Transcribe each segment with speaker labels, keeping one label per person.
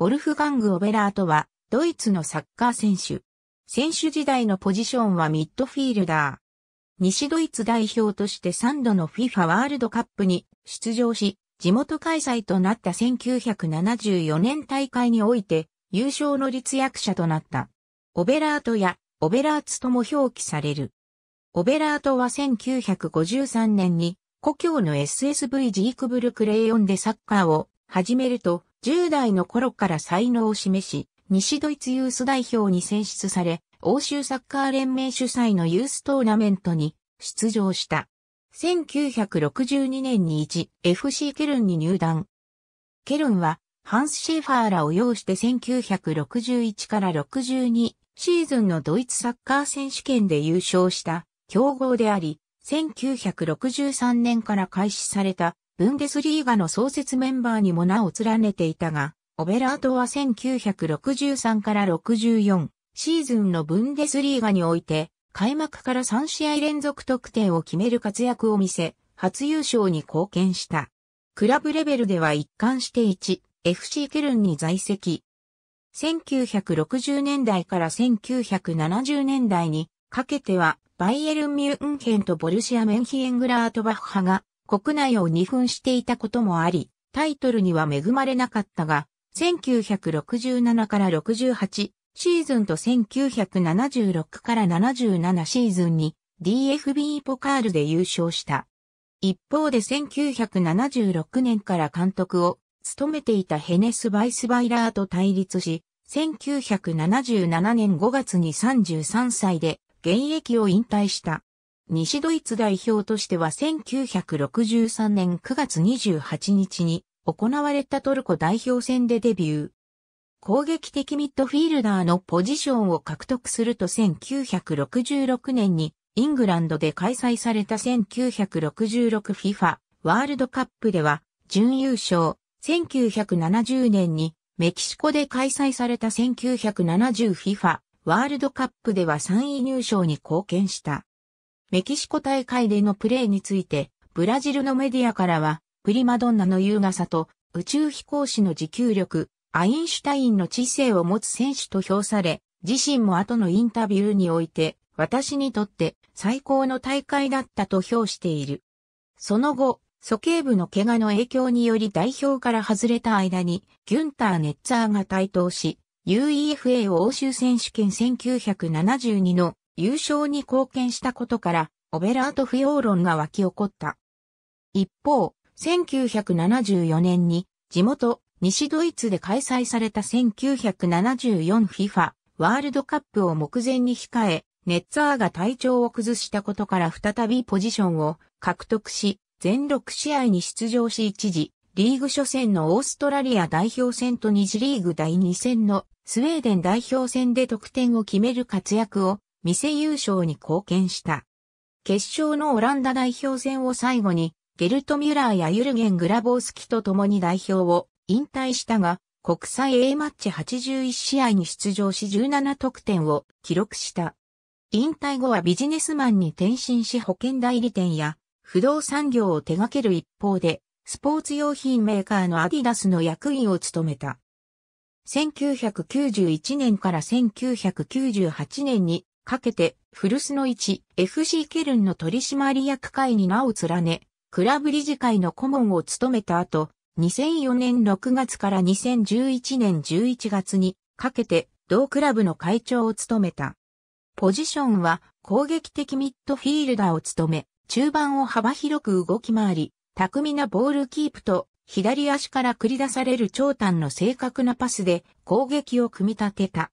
Speaker 1: ボルフガング・オベラートは、ドイツのサッカー選手。選手時代のポジションはミッドフィールダー。西ドイツ代表として3度の FIFA ワールドカップに出場し、地元開催となった1974年大会において、優勝の立役者となった。オベラートや、オベラーツとも表記される。オベラートは1953年に、故郷の SSV ジークブルクレイオンでサッカーを始めると、10代の頃から才能を示し、西ドイツユース代表に選出され、欧州サッカー連盟主催のユーストーナメントに出場した。1962年に 1FC ケルンに入団。ケルンはハンス・シェーファーらを擁して1961から62シーズンのドイツサッカー選手権で優勝した強豪であり、1963年から開始されたブンデスリーガの創設メンバーにも名を連ねていたが、オベラートは1963から64シーズンのブンデスリーガにおいて、開幕から3試合連続得点を決める活躍を見せ、初優勝に貢献した。クラブレベルでは一貫して1、FC ケルンに在籍。1960年代から1970年代にかけては、バイエルン・ミュンヘンとボルシア・メンヒエングラートバッハが国内を二分していたこともあり、タイトルには恵まれなかったが、1967から68シーズンと1976から77シーズンに DFB ポカールで優勝した。一方で1976年から監督を務めていたヘネス・バイスバイラーと対立し、1977年5月に33歳で現役を引退した。西ドイツ代表としては1963年9月28日に行われたトルコ代表戦でデビュー。攻撃的ミッドフィールダーのポジションを獲得すると1966年にイングランドで開催された 1966FIFA ワールドカップでは準優勝。1970年にメキシコで開催された 1970FIFA ワールドカップでは3位入賞に貢献した。メキシコ大会でのプレーについて、ブラジルのメディアからは、プリマドンナの優雅さと、宇宙飛行士の持久力、アインシュタインの知性を持つ選手と評され、自身も後のインタビューにおいて、私にとって最高の大会だったと評している。その後、素刑部の怪我の影響により代表から外れた間に、ギュンター・ネッツァーが台頭し、UEFA を欧州選手権1972の優勝に貢献したことから、オベラート不要論が湧き起こった。一方、1974年に地元西ドイツで開催された 1974FIFA ワールドカップを目前に控え、ネッツァーが体調を崩したことから再びポジションを獲得し、全6試合に出場し一時、リーグ初戦のオーストラリア代表戦と2次リーグ第2戦のスウェーデン代表戦で得点を決める活躍を店優勝に貢献した。決勝のオランダ代表戦を最後に、ゲルト・ミュラーやユルゲン・グラボースキと共に代表を引退したが、国際 A マッチ81試合に出場し17得点を記録した。引退後はビジネスマンに転身し保険代理店や不動産業を手掛ける一方で、スポーツ用品メーカーのアディダスの役員を務めた。1991年から1998年にかけて、古巣の一 FC ケルンの取締役会に名を連ね、クラブ理事会の顧問を務めた後、2004年6月から2011年11月にかけて同クラブの会長を務めた。ポジションは攻撃的ミッドフィールダーを務め、中盤を幅広く動き回り、巧みなボールキープと左足から繰り出される長短の正確なパスで攻撃を組み立てた。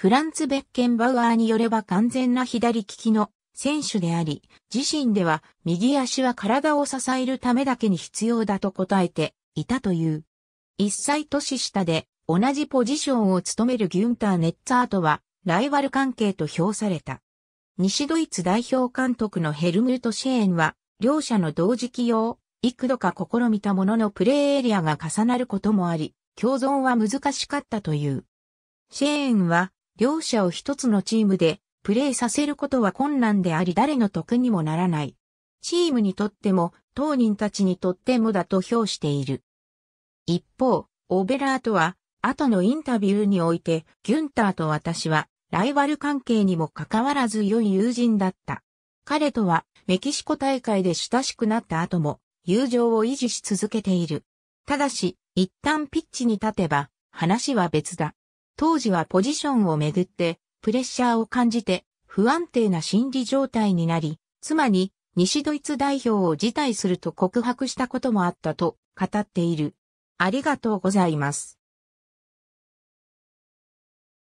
Speaker 1: フランツ・ベッケンバウアーによれば完全な左利きの選手であり、自身では右足は体を支えるためだけに必要だと答えていたという。一歳年下で同じポジションを務めるギュンター・ネッツァーとはライバル関係と評された。西ドイツ代表監督のヘルムルト・シェーンは、両者の同時起用、幾度か試みたもののプレーエリアが重なることもあり、共存は難しかったという。シェーンは、両者を一つのチームでプレーさせることは困難であり誰の得にもならない。チームにとっても、当人たちにとってもだと評している。一方、オベラートは、後のインタビューにおいて、ギュンターと私は、ライバル関係にもかかわらず良い友人だった。彼とは、メキシコ大会で親しくなった後も、友情を維持し続けている。ただし、一旦ピッチに立てば、話は別だ。当時はポジションをめぐってプレッシャーを感じて不安定な心理状態になり、妻に西ドイツ代表を辞退すると告白したこともあったと語っている。ありがとうございます。